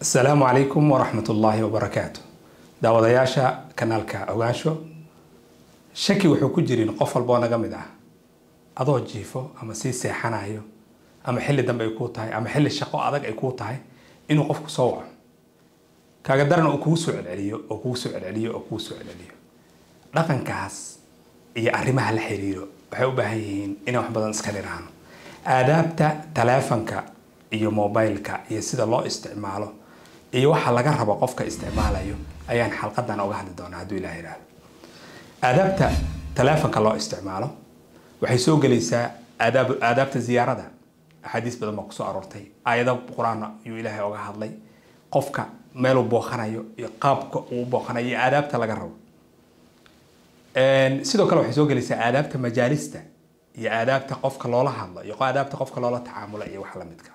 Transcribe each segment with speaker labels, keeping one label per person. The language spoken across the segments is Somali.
Speaker 1: asalaamu calaykum waraxmat ullaahi wabarakaatu daawadayaasha kanaalka ogaansho shaki wuxuu ku jirin qof walboo naga mid ah adoo jiifo ama sii seexanayo ama xilli dambe ay kuu tahay ama xilli shaqo adag ay kuu tahay inuu qofku soo waco kaaga darana uu kugu soo celceliyo oo kugu soo celceliyo oo kugu soo celceliyo dhaqankaas iyo arrimaha la xiriiro waxay u baahan yihiin inaan wax badan iska dhiraano aadaabta taleefanka iyo mobilka iyo sida loo isticmaalo iyo waxa laga rabo qofka isticmaalayo ayaan xalqadan uga hadli doonaa hadduu ilaah yidhaahdo aadaabta taleefonka loo isticmaalo waxay soo gelaysaa aadaab aadaabta ziyaarada axaadiis badan baa kusoo aroortay aayado qur-aan ayuu ilaahay oga hadlay qofka meeluu booqanayo iyo qaabka uu booqanayo iyo aadaabta laga rabo sidoo kale waxay soo gelaysaa aadaabta majaalista iyo aadaabta qofka loola hadlo iyo aadaabta qofka loola tacaamulo iyo wax lamidka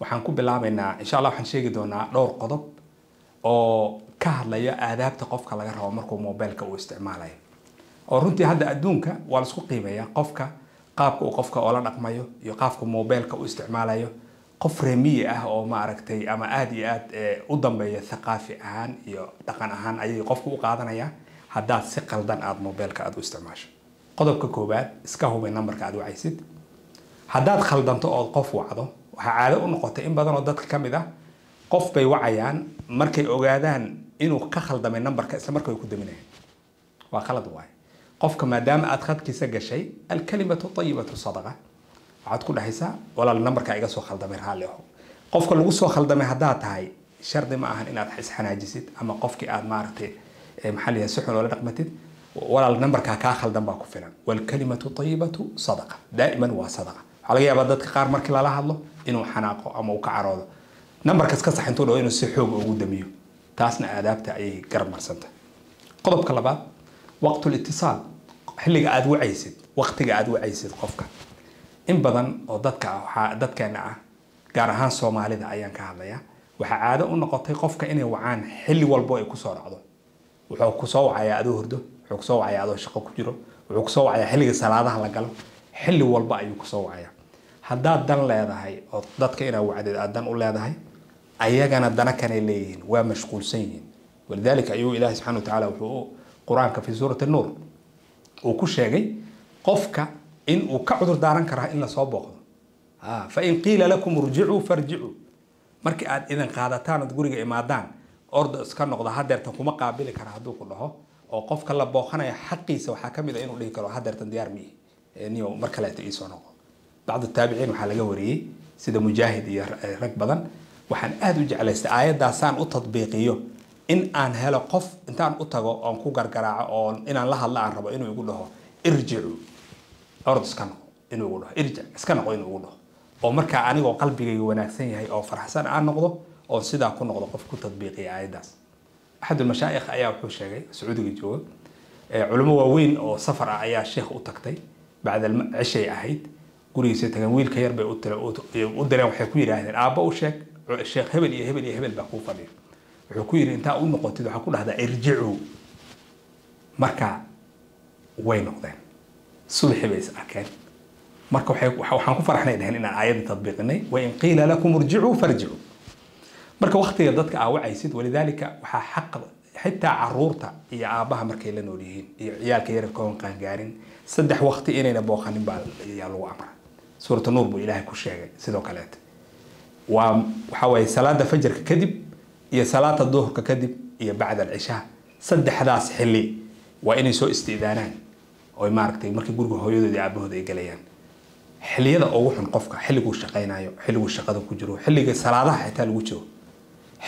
Speaker 1: waxaan ku bilaabaynaa insha allah waxaan sheegi doonaa dhowr qodob oo ka hadlaya aadaabta qofka laga rabo markuu mobilka uu isticmaalayo oo runtii hadda adduunka waa laisku qiimeeyaa qofka qaabka uu qofka oola dhaqmayo iyo qaabka mobilka uu isticmaalayo qof reemiye ah oo maaragtay ama aad iyo aada u dambeeya thaqaafi ahaan iyo dhaqan ahaan ayay qofku u qaadanayaan haddaad si qaldan aada mobilka aada u isticmaasho qodobka koowaad iska hubi nambarka aada wacaysid haddaad khaldanto ood qof wacdo waxaa caado u noqotay in badan oo dadka ka mid ah qof bay wacayaan markay ogaadaan inuu ka khaldamay numberka isla marka ku daminayaan waa khalad waaye qofka maadaama aad khadkiisa gashay alkalimatu ayibatu sadaqa waxaad ku dhahaysaa walaal numberka iga soo khaldamay raalliho qofka lagu soo khaldamay haddaad tahay shardi ma ahan inaad isxanaajisid ama qofkii aad maaragtay maxaa ah si xun oola dhaqmatid walaal numberkaa kaa khaldan baa ku filan walkalimatu ayibatu sadaqa daa'iman waa sadaqa waxaa laga yaabaa dadka qaar markii lala hadlo inuu xanaaqo ama uu ka caroodo nambarkas ka sax intuu dhawo inuu si xoog ugu damiyo taasna aadaabta ayay garab marsantahy qodobka labaad waqtulitisaal xilliga aada wacaysid waqtiga aada wacaysid qofka in badan oo dadka ah, waxaa dadkeena ah gaar ahaan soomaalida ayaan ka hadlayaa waxaa caado u noqotay qofka inay wacaan xilli walbo ay kusoo dhacdo wuxuu kusoo wacayaa adoo hordo wuxuu kusoo wacayaa adoo shaqo ku jiro wuxuu kusoo wacayaa xilliga salaadaha la galo xilli walba ayuu kusoo wacayaa haddaad dan leedahay oo dadka inaa wacdeed aad dan u leedahay ayagana dana kanay leeyihiin waa mashquulsan yihiin walidaalika ayuu ilaahay subxana watacaala wuxuu qur-aanka fii suurati nuur uu ku sheegay qofka in uu ka cudur daaran karaa in lasoo booqdo ah, fain qiila lakum irjicuu farjicuu markii aad idan qaadataan guriga imaadaan orda iska noqda hadeertan kuma qaabili kara hadduu ku dhaho oo qofka la booqanaya xaqiisa waxaa kamid a ah inuu dhihi karo hadeertan diyaar miihi niyo mar kaleeto iisoo noqo bacdu taabiciin waxaa laga wariyey sida mujaahid iyo rag badan waxaan aada u jeclaystay aayaddaasaan u tadbiiqiyo in aan helo qof intaan u tago oon ku gargaraaco oon inaan la hadla aan rabo inuu igu dhaho irjicu orod iska noqo inuu igu dhaho irjic iska noqo inuu igu dhaho oo markaa anigoo qalbigayga wanaagsan yahay oo faraxsan aan noqdo oo sidaa ku noqdo qof ku tadbiiqiya aayaddaas axadulmashaayikh ayaa wuxuu sheegay sacuudiga jooga culimo waaweyn oo safar ah ayaa sheekh u tagtay bacda cishay ahayd gurigiisa tagan wiilka yar bay u direen waxay ku yidhaahdeen aabba u sheeg sheekh hebel iyo hebel iyo hebel baa kuu fadhiya wuxuu ku yidhi intaa u noqotid waxaa ku dhahdaa irjicuu marka way noqdeen subaxii bay is arkeen marka waxaan ku faraxnay dhaheen inaan aayadda tadbiiqinay wain qiila lakum irjicuu farjicuu marka waktiga dadka aa wacaysid walidaalika waxaa xaq xitaa caruurta iyo aabbaha markay la nool yihiin iyo ciyaalka yarabka oon qaangaarin saddex wakti inayna booqanin baa yaa lagu amra suurata nuur buu ilaahay ku sheegay sidoo kaleeta waa waxaa salaada fajarka kadib iyo salaada duhurka kadib iyo bacda alcishaa saddexdaas xilli waa inay soo istidaanaan oy maaragtay markii guriga hooyadoodii aabahooda ay galayaan xilliyada ugu xun qofka xilliguu shaqaynayo xilliguu shaqada ku jiro xilliga salaadaha xitaa lagu jiro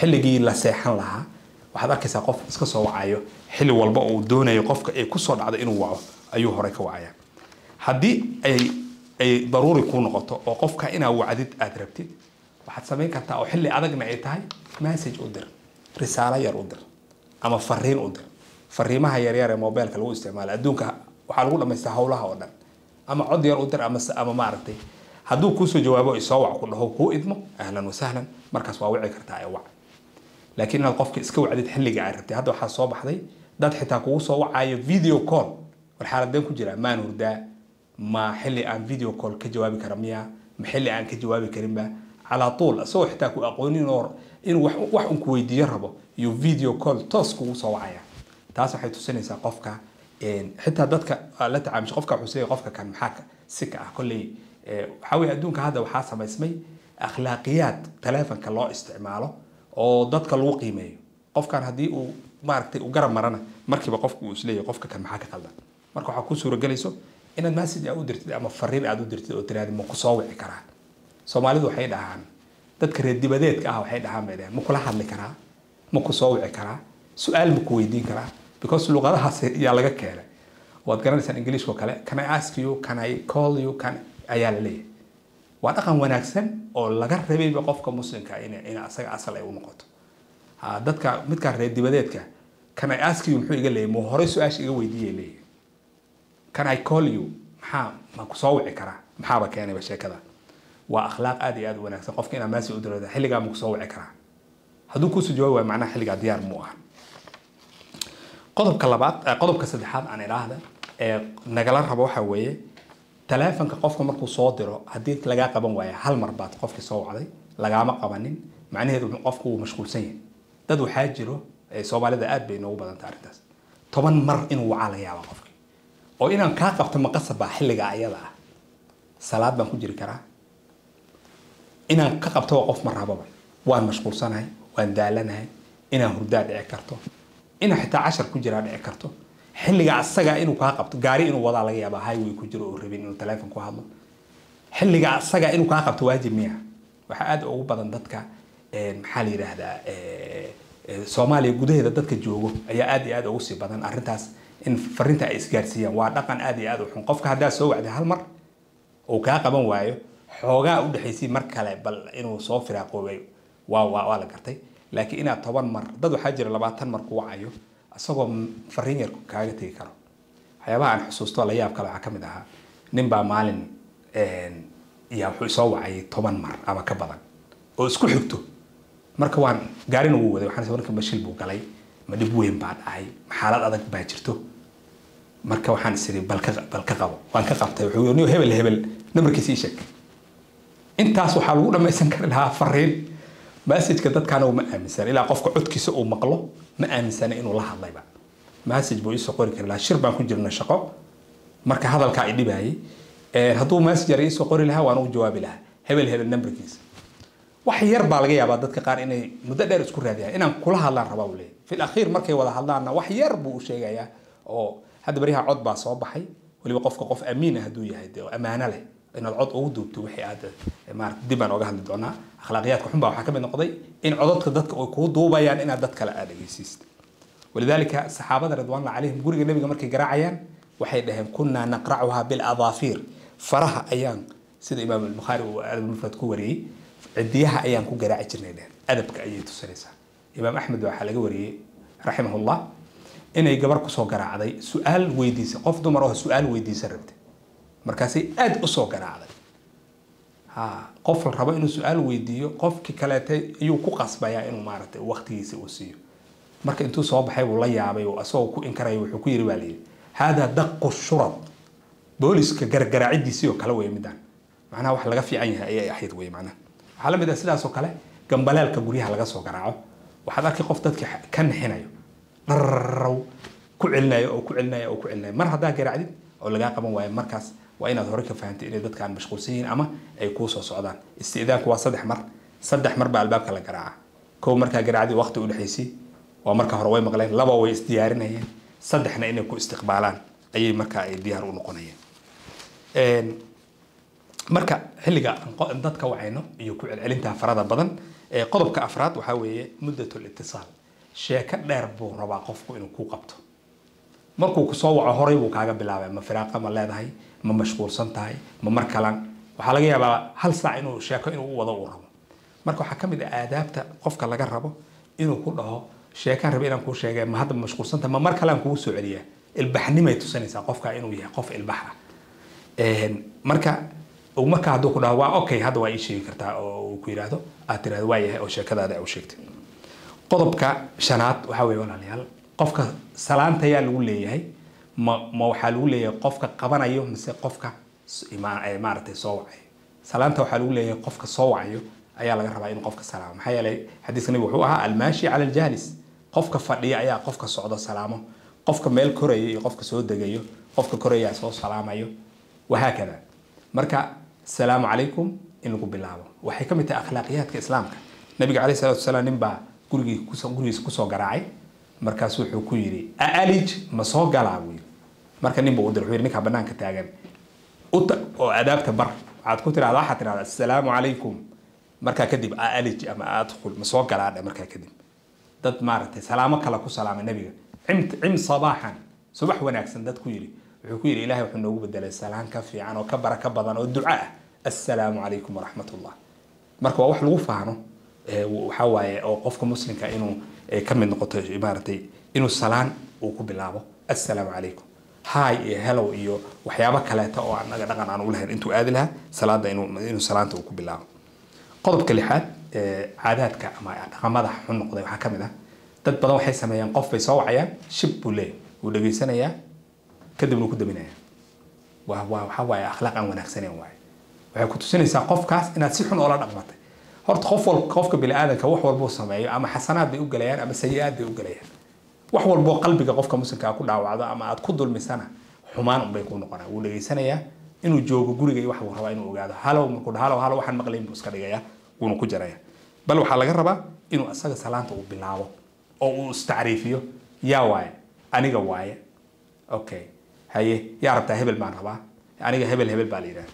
Speaker 1: xilligii la seexan lahaa waxaad arkaysaa qof iska soo wacayo xilli walba uu doonayo qofka ay kusoo dhacdo inuu waco ayuu horey ka wacaya haddii ay ay daruuri kuu noqoto oo qofka inaa wacdid aad rabtid waxaad samayn kartaa oo xilli adagna ay tahay message u dir risaalo yar u dir ama fariin u dir fariimaha yaryar ee mobileka lagu isticmaala adduunka waxaa lagu dhamaystaa howlaha oo dhan ama cod yar u dir ama maaragtay hadduu kuusoo jawaabo isoo wac ku dhaho kuu idmo ahlan wasahlan markaas waa wici kartaa ee wac laakiin inaad qofka iska wacdid xilliga ay rabtay hadda waxaa soo baxday dad xitaa kugu soo wacayo video call war xaaladeen ku jira maan hurdaa ما حلي عن فيديو كول كجواب كرمية ما حلي عن كجواب كريمة على طول سو حتى كو أقولين نور إن وح وح أنك ويدي ربو يو فيديو كول تاسكو صوعية تاس حيت سنة سقفك إن حتى دتك لا تعمش قفك حسين قفك كان محاك سكة كل إيه، حاوي أدونك كهذا وحاسة اسمي أخلاقيات تلافا كلا استعماله أو دتك الوقي مي qofkan haddii uu maaragtay u garab marana markiiba qofku uu isleeyahay qofka kan maxaa ka qaldan marka inaad masaj aad u dirtid ama fariin aad u dirtid oo tiraahda ma ku wici karaa soomaalidu waxay dhahaan dadka reer dibadeedka ah waxay dhahaan bay dhahaan ma kula hadli karaa ma ku wici karaa su-aal ma ku weydiin karaa because luqadahaas yaa laga keenay waad garanaysaa ingiliishka kale can i ask you can i call you can ayaa la leeyahay waa dhaqan wanaagsan oo laga rabayba qofka muslimka in asaga asal ay u noqoto dadka midkaan reer dibadeedka can i ask you muxuu iga leeyahay mu horey su-aasha iga weydiiyay leeyahay can i call you maxaa ma kusoo wici karaa maxaaba keenayba sheekada waa akhlaaq aada iyo aada u wanagsan qofka in amaasi u dirada xilligaa ma kusoo wici karaa hadduu kuusu jawaabi waayo macnaha xilligaa diyaar mu aha qodobka labaad eh, qodobka saddexaad aan idhaahda ee nagala rabo waxa weeye taleefonka qofka markuu soo diro haddii lagaa qaban waayo hal mar baad qofkii soo wacday lagaama qabanin macnaheedu qofku wuu mashquulsan yahay dad waxaa jiro soomaalida aad bay inoogu badanta arrintaas toban mar inuu wacaa laga yaabaa qofka oo inaan kaa qabto ma qasab ah xilligaa ayada ah salaad baan ku jiri karaa inaan ka qabto qof ma rababa waan mashquulsanahay waan daalanahay inaan hurdaa dhici karto inaan xitaa cashar ku jiraa dhici karto xilligaa asaga inuu kaa qabto gaari inuu wadaa laga yaabaa highway ku jiro oo rabin inuu taleefon ku hadlo xilligaa asaga inuu kaa qabto waajib miya waxaa aada ugu badan dadka maxaa la yidhaahdaa soomaaliya gudaheeda dadka joogo ayaa aad iyo aada ugu sii badan arrintaas in farinta ay isgaarsiiyaan waa dhaqan aad iyo aad u qofka haddaa soo wacday hal mar uu kaa qaban waayo xoogaa u dhexaysay mar kale bal inuu soo firaaqoobay waa waa la gartay laakiin inaad toban mar dad waxaa jira labaatan mar ku wacayo isagoo fariin yar kaaga tegi karo waxyaabaha aan xusuusto la yaab kale waxaa ka mid ahaa nin baa maalin yaa wuxuu soo wacay toban mar ama ka badan oo isku xigto marka waan gaarin ugu waday waxaan marka mashil buu galay ma dhib weyn baan ahay xaalad adag baa jirto marka waxaan isiri balka qabo waan ka qabtay wuxuu hebel hebel nambarkiisa sheeg intaas waxaa lagu dhammaysan kari lahaa fariin massajka dadkaana uma aaminsana ilaa qofka codkiisa uu maqlo ma aaminsana inuu la hadlayba massage buu iisoo qori kari lahaa shir baan ku jirna shaqo marka hadalkaa i hadduu massenger iisoo qori lahaa waan u jawaabi lahaa hebel hebel nambarkiisa wax yar baa laga yaabaa dadka qaar inay muddo dheer isku raadiyaan inaan kula hadlaan rabaa uu leeyahy في الأخير مركي وضع حضانا وح يربو شيء يا أو هذا بريها عضب صباحي واللي وقف قف أمينة هدوية هدي أمانة له إن العض أودو بتوحي هذا مارك دي وجه هدونا أخلاقيات حمبا وحكم النقضي إن عضتك ضدك أو دوبا يعني إن ضدك لا أدري سيست ولذلك الصحابة رضوان الله عليهم يقول النبي مرك جراعيا وحيد لهم كنا نقرعها بالأظافير فرها أيام سيد إمام البخاري وأبو المفرد عديها أيام كو جراعي أدبك أيتها السريسه imaam axmed waxaa laga wariyey raximahullah inay gabar kusoo garaacday su-aal weydiisa qof dumar oo su-aal weydiisan rabta markaasay aada usoo garaacday qof la rabo inuu su-aal weydiiyo qofki kaleete ayuu ku qasbayaa inuu maaragtay waqtigiisa uu siiyo marka intuu soo baxay buu la yaabay oo isagoo ku inkaraya wuxuu ku yiri baa layidhi haadaa daqu shurad booliska gargaraacidiisii oo kale wey midaan macnaha wax laga fiican yahay ayay ahayd wey macnaha waxaa la mid ah sidaas oo kale gambalaalka guryaha laga soo garaaco waxaad arkay qof dadka ka nixinayo dharraw ku celinayo oo ku celinayo oo ku celinayo mar haddaa garaacdid oo lagaa qaban waayo markaas waa inaad hore ka fahamtay inay dadka aan ama ay kuu socdaan istidaanku waa saddex mar saddex mar albaabka la garaaca kow markaa garaacdi waqti u waa marka hore way maqleen laba way isdiyaarinayeen saddexna inay ku istiqbaalaan ayay markaa ay diyaar u noqonayeen marka xilliga dadka wacayno iyo ku celcelinta farada badan qodobka afraad waxaa weeye muddatul itisaal sheeko dheer buu rabaa qofku inuu ku qabto markuu kusoo waco horay buu kaaga bilaabay ma firaaqa ma leedahay ma mashquulsan tahay ma mar kalan waxaa laga yaabaa hal saac inuu sheeko inuu u wado uu rabo marka waxaa kamid a ah aadaabta qofka laga rabo inuu ku dhaho sheekaan rabe inaan kuu sheegay ma hadda mashquulsanta ma mar kale aan soo celiyaa ilbaxnimay tusinaysaa qofka inuu yahay qof ilbax ah. marka markaa hadduu ku dhaho waa okay hadda waa ii sheegi kartaa oo uu ku yidhaahdo aad tiraahdo waa yahay oo sheekadaada u sheegtay qodobka shanaad waxaa weeye walaalayaal qofka salaanta ayaa lagu leeyahay ma ma waxaa lagu leeyahay qofka qabanayo mise qofka maaratay soo wacayo salaanta waxaa lagu leeyahay qofka soo wacayo ayaa laga rabaa inuu qofka salaamo maxaa yeelay xadiiska nabi wuxuu ahaa almaashi cala aljaalis qofka fadhiya ayaa qofka socdo salaamo qofka meel koraya iyo qofka soo degayo qofka korayaa soo salaamayo wahaa kada marka السلام عليكم إنكم بالله وحي كم أخلاقيات كإسلام النبي عليه الصلاة والسلام نبى قرجي قرجي كسو جراعي مركز وحكيري أألج مسوق جلاوي مركز نبى ودر حير نكه بنان كتاجن أت أداب تبر عاد كتر على حتى على السلام عليكم مركز كذب أألج أما أدخل مسوق جلاعي مركز كذب ضد مارت سلامك الله كسلام النبي عمت عم صباحا صباح وناكسن ضد كيري وحكيري إلهي وحنا وبدل السلام كفي عنه كبر كبضا والدعاء assalaamu calaykum waraxmat ullah marka waa wax lagu faano waxaa oo qofka muslimka inuu ka mid noqoto maaragtay inuu salaan uu ku bilaabo assalaamu calaykum hay iyo helow iyo waxyaabo kaleeta oo anaga dhaqan aan ulahayn intuu aadi lahaa salaada inuu salaanta uu ku bilaabo qodobka lixaad caadaadka ama dhaqamada xun noqday waxaa kamid ah dad badan waxay sameeyaan qof bay soo wacayaan shib buu leeyahy wuu dhegaysanayaa kadibna wuu ku daminayaa waa waa waxaa waaye akhlaaq aan wanaagsaneyn waaye waxay ku tusinaysaa qofkaas inaad si xun oola dhaqmatay horta qof wal qofka biniaadanka wax walbuu sameeyo ama xasanaad bay u gelayaan ama sayi-aad bay u gelayaan wax walboo qalbiga qofka muslimkaa ku dhaawacdo ama aad ku dulmisana xumaan unbay ku noqonaa wuu dhegaysanayaa inuu joogo guriga iyo waxbuu rabaa inuu ogaado halow markuu halow halow waxaan maqlayn buu iska dhigayaa wuuna ku jaraya bal waxaa laga rabaa inuu asaga salaanta uu bilaabo oo uu istacriifiyo yaa waaye aniga waaye okay haye yaa rabtaa hebel baan rabaa aniga hebel hebel baa la yidhaha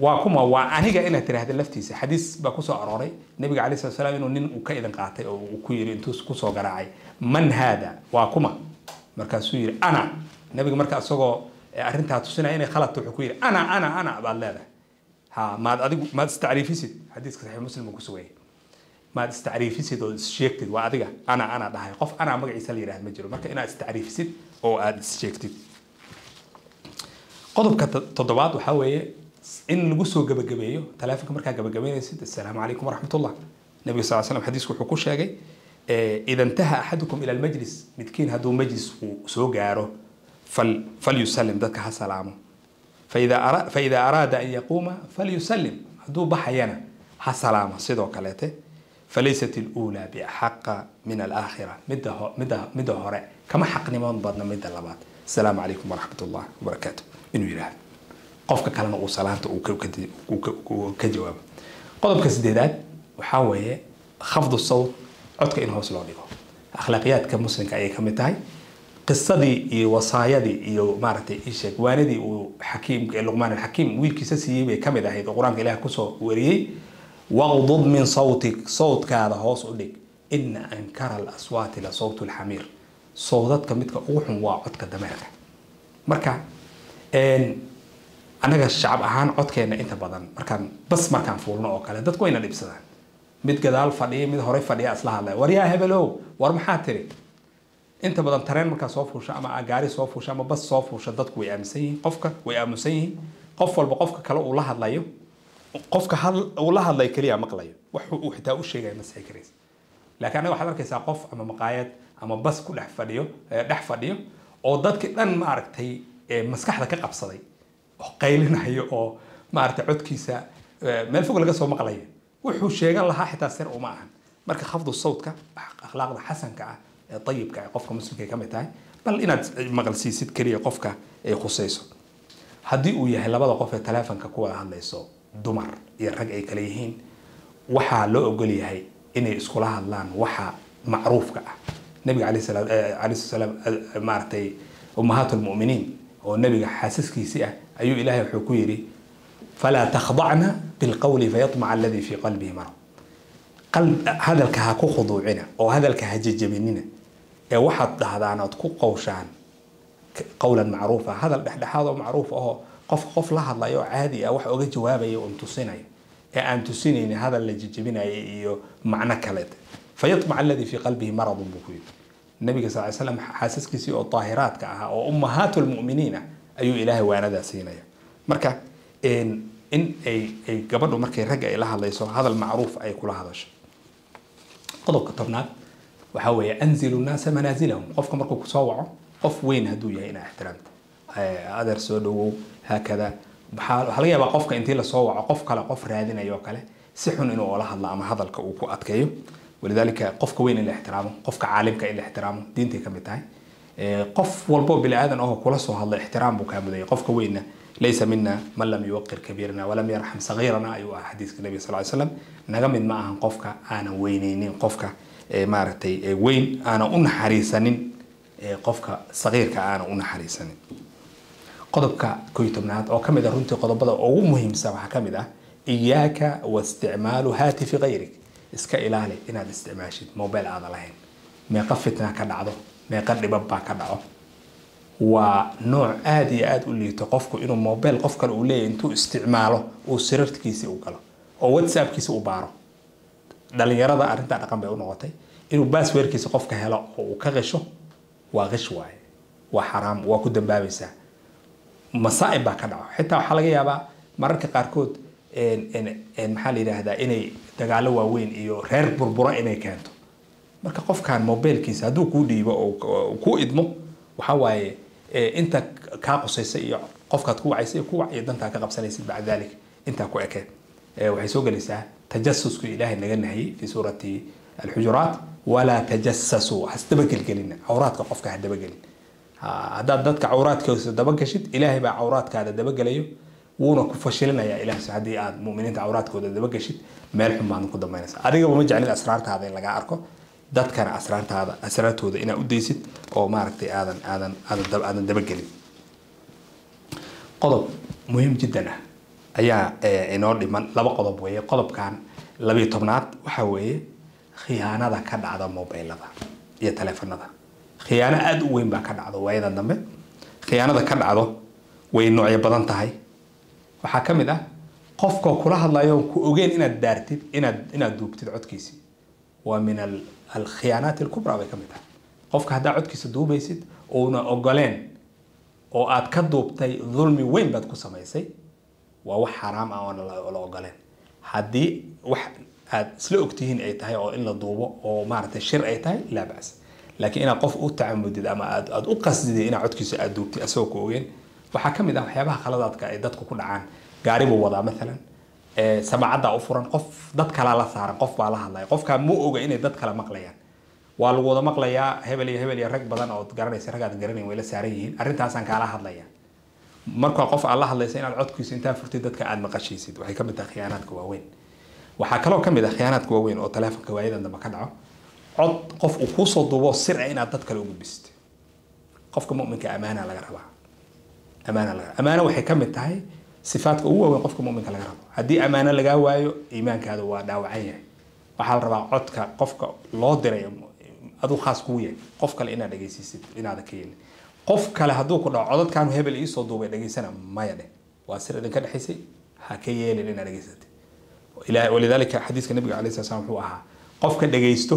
Speaker 1: waa kuma waa aniga inaad tiraahda laftiisa xadiis baa kusoo arooray nabiga calai slat slam inuu nin ka idan qaatay oo ku yiri intuu kusoo garaacay man haada waa kuma markaasuu yiri ana nabiga marka isagoo e, arrintaa tusinaya inay khalad wuxuu ku yiri ana ana ana baad leedahay ha maad adigu maad istacriifisid xadiiska saxiix muslim uu ku sugayay maad istacriifisid oo issheegtid waa adiga ana ana dhahay qof ana magaciisa la yidhahd ma jiro marka inaad istacriifisid oo aad issheegtid qodobka toddobaad waxaa weeye إن نقصه جب جبيه تلافك مركا جب السلام عليكم ورحمة الله النبي صلى الله عليه وسلم حديث وحكوش يا آه، إذا انتهى أحدكم إلى المجلس متكين هذا مجلس وسوجاره فل فليسلم ذاك حسلامه فإذا أرا فإذا أراد أن يقوم فليسلم هذا بحيانا حسلامه صدق كلاته فليست الأولى بأحق من الآخرة مده مده مده كما حقني ما نبضنا مده لبعض السلام عليكم ورحمة الله وبركاته إنه يرحم qofka kalena uu salaanta ka jawaabo qodobka sideedaad waxaa weeye khafdu sawt codka in hoos loo dhigo akhlaaqiyaadka muslimka ayay kamid tahay qisadii iyo wasaayadii iyo maaragtay isheeg uu xakiimka luqmaan alxakiim wiilkiisa siiyey bay kamid ahayd oo qur-aanka ilaah kusoo wariyey waqdud min sawtik sawtkaada hoos u dhig ina ankara alaswaati la sawtu lxamiir sawdadka midka ugu xun waa codka dameerka marka annaga shacab ahaan codkeena inta badan markaan bas markaan fuulno oo kale dadku wayna dhibsadaan mid gadaal fadhiya mid horey fadhiya isla hadlaya war yaa hebelow war maxaa tiri inta badan tareen markaa soo fuusho ama gaari soo fuusho ama bas soo fuusho dadku way aaminsan yihiin qofka way aaminsan yihiin qof walba qofka kale uu la hadlayo qofka uu la hadlayo keliya maqlayo wax xitaa u sheegaya masixi karaysa laakiin anaga waxaad arkaysaa qof ama maqaayad ama bas ku dhex fadhiyo eh, dhex fadhiyo oo dadki dhan maaragtay eh, maskaxda ka qabsaday qaylinayo oo maarata codkiisa e, meel fog laga soo maqlaya wuxuu sheegan lahaa xitaa sir uma ahan marka khafdu sawdka akhlaaqda xasanka ah ee ayibka ah qofka muslimka kamid tahay bal inaad maqalsiisid keliya qofka ay khusayso haddii uu yahay labada qof ee taleefonka ku wada hadlayso dumar iyo rag ay kale yihiin waxaa loo ogol yahay inay iskula hadlaan waxa macruufka ah nabiga alayhi salaam e, e, maaratay ummahaat lmuminiin oo nabiga xaasiskiisii ah ayuu ilaahay wuxuu ku yidhi falaa takhdacna bilqowli fayatmaca aladii fii qalbihi marad hadalka ha ku khuduucina oo hadalka ha jejebinina ee waxaad dhahdaan ood ku qowshaan qowlan macruufa hadal dhexdhexaad oo macruuf ahoo qofka qof la hadlaya caadi ah wax oga jawaabaya un tusinaya ee aan tusinaynin hadal la jejebinaya iyo macno kale fayatmac aladii fii qalbihi maradun buu ku yidhi nabiga sal l slam xaasaskiisii oo daahiraadka ahaa oo ummahaatu lmu'miniin ah ayuu ilaahay waanadaa siinaya marka in ay gabadhu markay ragga ay la hadlayso hadal macruuf ay kula hadasho qodobka tobnaad waxaa weeye anzilu nnaasa manaasilahum qofka markuu kusoo waco qof weyn hadduu yahay inaa ixtiraamta adeer soo dhawow haakada waxaa laga yaabaa qofka intii lasoo waco qof kale qof raadinayo kale si xun inuu oola hadlo ama hadalka uu ku adkeeyo walidaalika qofka weyn in la ixtiraamo qofka caalimka in la ixtiraamo diintay ka mid tahay قف والبو بالعادة أنه كلاس وهذا احترام بكامل قف كوينا ليس منا من لم يوقر كبيرنا ولم يرحم صغيرنا أيوة حديث النبي صلى الله عليه وسلم نجم من معهم قفك أنا وينين قفك إيه، مارتي إيه، وين أنا أن حريصين إيه، قفك صغير كأنا أن حريصين قطبك كويتمنات أو كم إذا رنت قطب هذا أو مهم سبعة كم إذا إياك واستعمال هاتف غيرك إسكا إلهي إن هذا استعمال شد موبايل هذا لهين ما قفتنا كان عضو meeqa dhiban baa ka dhaco waa nooc aada iyo aada u liito qofku inuu mobile qof kale uu leeyahy intuu isticmaalo uu sirarkiisii u galo oo whatsappkiisa u baaro dhalinyarada arrintaa dhaqan bay u noqotay inuu basswordkiisa qofka helo oo uu ka qisho waa qish waaye waa xaraam waa ku dambaabaysaa masaa'ib baa ka dhaco xitaa waxaa laga yaabaa mararka qaarkood maxaa la yidhaahdaa inay dagaalo waaweyn iyo reer burburo inay keento marka qofkan mobilkiisa hadduu kuu dhiibo oo kuu idmo waxaa inta kaa qusaysa iyo qofkaad ku wacaysa ku wac iyo dantaa ka qabsanaysid bacda dalik intaa ku eke waxay soo gelaysaa tajasuska ilaahay naga nahiyey fi suurati alxujuraat walaa tajasasuu hasdabagelgelina cawraadka qofka ha dabagelin haddaad dadka cawraadkiisa dabagashid ilaahay baa cawraadkaada dabagelayo wuuna ku fashilinayaa ilaah haddii aad muminiinta cawraadkooda dabagashid meel xun baadna ku dambaynaysa adigaba ma jeclin asraartaada in lagaa arko dadkana asraartaada asraartooda inaad u daysid oo maaragtay aadan aadan aadan aadan dabagelin qodob muhiim jiddan ah ayaa eh, inoo dhiman laba qodob weeye qodobkan labiyo tobnaad waxaa weeye khiyaanada ka dhacda mobilada iyo taleefanada khiyaano aada u weyn baa ka dhacdo waayada dambe khiyaanada ka dhacdo way noocyo badan tahay waxaa ka mid ah qofkoo kula hadlayo ku ogeyn inaad daartid inaad inaad duubtid codkiisii waa min al alkhiyaanaat alkubra bay ka mid tahay qofka haddaad codkiisa duubaysid uuna ogoleen oo aad ka duubtay dulmi weyn baad ku samaysay waa wax xaraam ah oona la ogoleen haddii wax aad isla ogtihiin ay tahay oo in la duubo oo maaragtay shir ay tahay laa bas laakiin inaad qof u tacamudid ama aad u qasdidid inaad codkiisa aad duubtid asagoo ku ogeen waxaa ka mid ah waxyaabaha khaladaadka ay dadku ku dhacaan gaari buu wadaa maalan samaacadaa u furan qof dad kalaa la saaran qof baa la hadlaya qofkaa ma oga inay dad kale maqlayaan waa lagu wada maqlayaa hebel iyo hebel iyo rag badan ood garanaysa rag garanayn way la saaran yihiin arrintaasaan kaala hadlaya markaa qof aad la hadlaysa inaad codkiisa intaa furtid dadka aad maqashaysid waxay kamid tahay khiyaanaadka waaweyn waxaa kaloo kamid ah khiyaanaadka waaweyn oo taleefonka waayadan dambe ka dhaco cod qof uu kuusoo duubo sir ah inaad dad kale u gudbisid qofka muminka amaana laga rabaa amaana laga rabaa amaana waxay kamid tahay sifaadka ugu waaweyn qofka muminka laga rabo haddii amaano lagaa waayo iimaankaada waa dhaawacan yahay waxaa la rabaa codka qofka loo diray aduu khaas kuu yahay qof kale inaad dhegaysiisid inaada keenin qof kale hadduu ku dhaco codadkaanu hebel iisoo duubay dhegaysana maya dheh waa sir idinka dhexaysay ha ka yeelin inaad dhegaysatay walidaalika xadiiska nabiga alay sal slam wuxuu ahaa qofka dhegaysto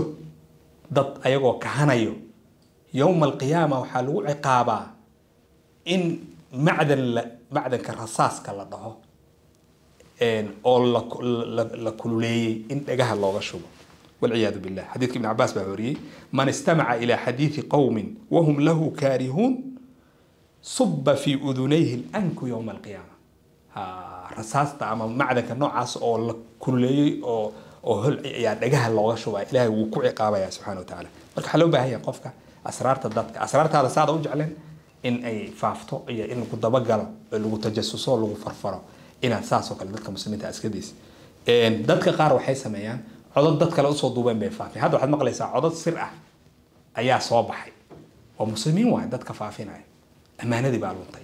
Speaker 1: dad ayagoo kahanayo yowma alqiyaama waxaa lagu ciqaabaa in macdan macdanka rasaaska la إن oo كل لي إن dhagaha الله shubo والعياذ بالله حديث ابن عباس بهوري من استمع إلى حديث قوم وهم له كارهون صب في أذنيه الأنك يوم القيامة ها رصاص أما معدك نوعاس أو كلي أو أو هل يعني دجاها الله شو إلى وقوع قابة سبحانه وتعالى مرك حلو بهاي قفك أسرار تضبط أسرار هذا صادق وجعلن in ay faafto iyo in lagu dabagalo oo lagu tajasuso lagu farfaro inaad saasoo kale dadka muslimiinta askadiis ah dadka qaar waxay sameeyaan codod dad kale usoo duubeen bay faafeen hadda waxaad maqlaysaa codod sir ah ayaa soo baxay oo muslimiin waay dadka faafinaya ammaanadii baa luntay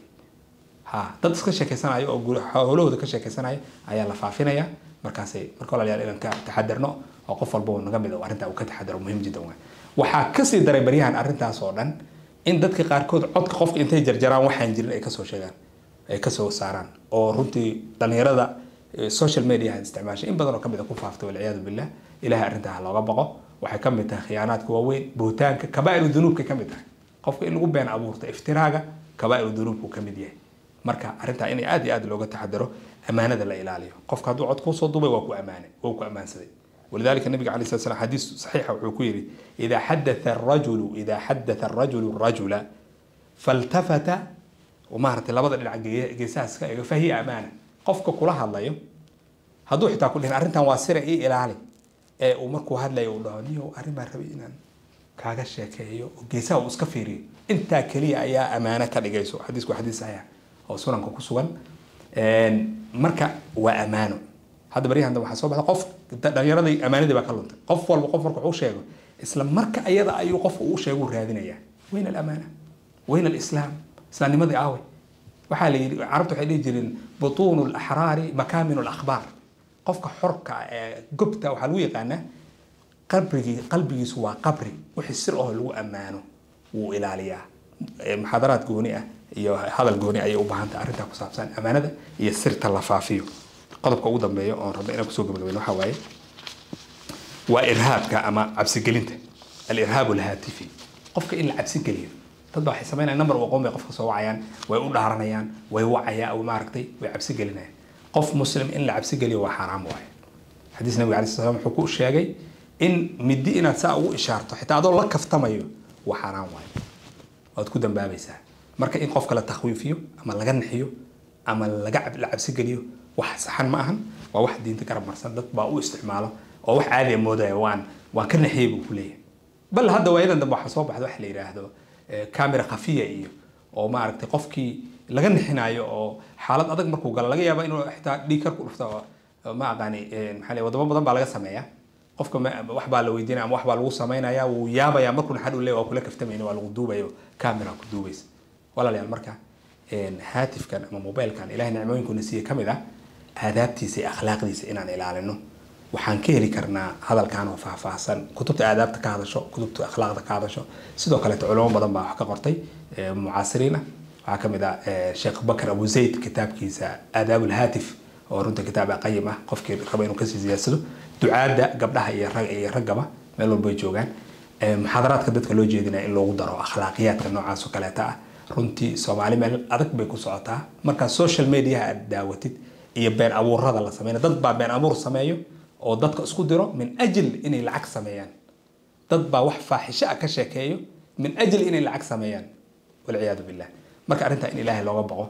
Speaker 1: ha dad iska sheekeysanaya oo howlahooda ka sheekeysanaya ayaa la faafinayaa markaasay marka walaalayaal inaan ka taxadarno oo qof walba naga mid oo uu ka taxadaro muhiim jiddan waxaa kasii daray baryahan arrintaas oo dhan in dadka qaarkood codka qofka intay jarjaraan waxaan jirin ay kasoo sheegaan ay kasoo saaraan oo runtii dhalinyarada eh, social mediaha isticmaashay in badan oo kamid a ah ku faaftay walciyaadu billah ilahay arrintaa looga baqo waxay kamid tahay khiyaanaadka waaweyn buutaanka kabaa'iru dunuubkay kamid tahay qofka in lagu been abuurta iftiraaga kabaa'iru dunuubku kamid yahay marka arrintaa in aad iyo aad looga taxadaro ammaanada la ilaaliyo qofka hadduu cod kuusoo duubay waa ku ammaanay waa ku ammaansaday ولذلك النبي عليه الصلاه والسلام حديث صحيح وحكيري اذا حدث الرجل اذا حدث الرجل الرجل فالتفت ومهرت لبض العقيساس فهي امانه قفك كلها الله هذو حتى كلها ارنتا واسرة إيه الى علي إيه ومركو هاد لا يولاني وارنتا ربينا كاغا شاكيو إيه، جيسا وسكفيري انت كلي يا امانه كالي جيسو حديث وحديث ايا او سورة كوكوسوان إيه، مركا وامانه هذا بريه عنده وحاسو بعد قف ده أمانة دي بكلون قف ولا قف ورك عوش إسلام مرك أي ذا أي أيوة قف وش يجو رهادنا يا وين الأمانة وين الإسلام إسلام لماذا عاوي وحالي عرفت حالي جرين بطون الأحرار مكامن الأخبار قف حرك جبته آه، وحلوية قنا قبري قلبي سوى قبري وحسر أهل وأمانه وإلى عليها إيه، محاضرات جونية يا إيوه، هذا الجوني أي أيوة، أبهان تعرف تقصاب سان أمانة يسر تلفافيو قدبك أودا مايا أن ربنا كسوق بالوين وحواي وإرهاب كأما عبس الجلنت الإرهاب الهاتفي قفك إلا عبس الجلير تضع حسابين النمر وقوم يقف سوا عيان ويقول هرنيان ويوعى يا أو ما رقتي وعبس الجلنا قف مسلم إلا عبس الجلير وحرام واحد حديث النبي عليه الصلاة والسلام حقوق الشيء إن مدينا تساو إشارته حتى هذول لك هو وحرام واحد وتكون بابي سه مركب إن قفك لا تخوي فيه أما لجنحيه أما لجعب لعبس الجلير wax saxan ma ahan waa wax diinta garab marsan dad baa u isticmaala oo wax caadi moodaya waan waan ka naxiyay buu ku leeyahay bal hadda waayadan dambe waxaa soo baxda wax la yidhaahdo kamera khafiya iyo oo maaragtay qofkii laga nixinayo oo xaalad adag markuu galo laga yaaba inuu xitaa dhiig karku dhufto ma aqaani maxaa leeyahay wadamo badan baa laga sameeya qofka wax baa la weydiinaya ama wax baa lagu samaynaya wuu yaabaya markuu naxadh u leeya waa kula kaftamayna waa lagu duubayo kamera ku duubaysa walaalayaal marka haatifkan ama mobailkan ilaahay nicmooyinku na siiye ka mid ah aadaabtiisa iyo akhlaaqdiisa inaan ilaalino waxaan ka heli karnaa hadalkan oo faahfaahsan kutubta aadaabta ka hadasho kutubta akhlaaqda ka hadasho sidoo kaleeto culamo badan baa wax ka qortay mucaasiriin waxaa ka mid ah sheekh bakar abu zayd kitaabkiisa aadaab oo runta kitaab ah qayim ah qofkii raba inuu kasii siyaadsado ducaadda gabdhaha iyo iyo raggaba meel walba ay joogaan muxaadaraadka dadka loo jeedinaya in loogu daro akhlaaqiyaadka noocaas kaleeta ah runtii soomaali meel adag bay ku socotaa markaa social mediaha aad daawatid iyo been abuurada la sameyna dad baa been abuur sameeyo oo dadka isku diro min ajil inay lacag sameeyaan dad baa wax faaxisho ah ka sheekeeyo min ajil inay lacag sameeyaan walciyaadu billah marka arrintaa in ilaahay looga baqo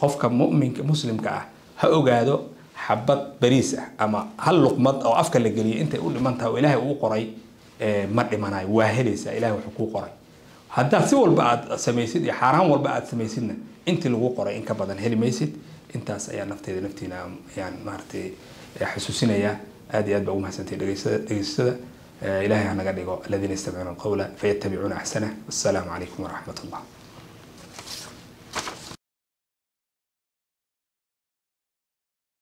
Speaker 1: qofka muminka muslimka ah ha ogaado xabad bariis ah ama hal luqmad oo afka la geliyay intay u dhiman oo ilaahay uu qoray ma dhimanayo waa helaysaa ilahay wuxuu kuu qoray haddaad si walba aad samaysid iyo xaaraan walba aad samaysidna intii lagu qoray in ka badan heli maysid intaas ayaa nafteeda naftiina ayaan maaratay eh, xusuusinayaa aad iyo aad baa ugu mahadsantay dhegeysatada eh, ilahay hanaga dhigo aladiina yastamicuna alqawla fayattabicuuna axsanah wassalaamu calaykum waraxmat allah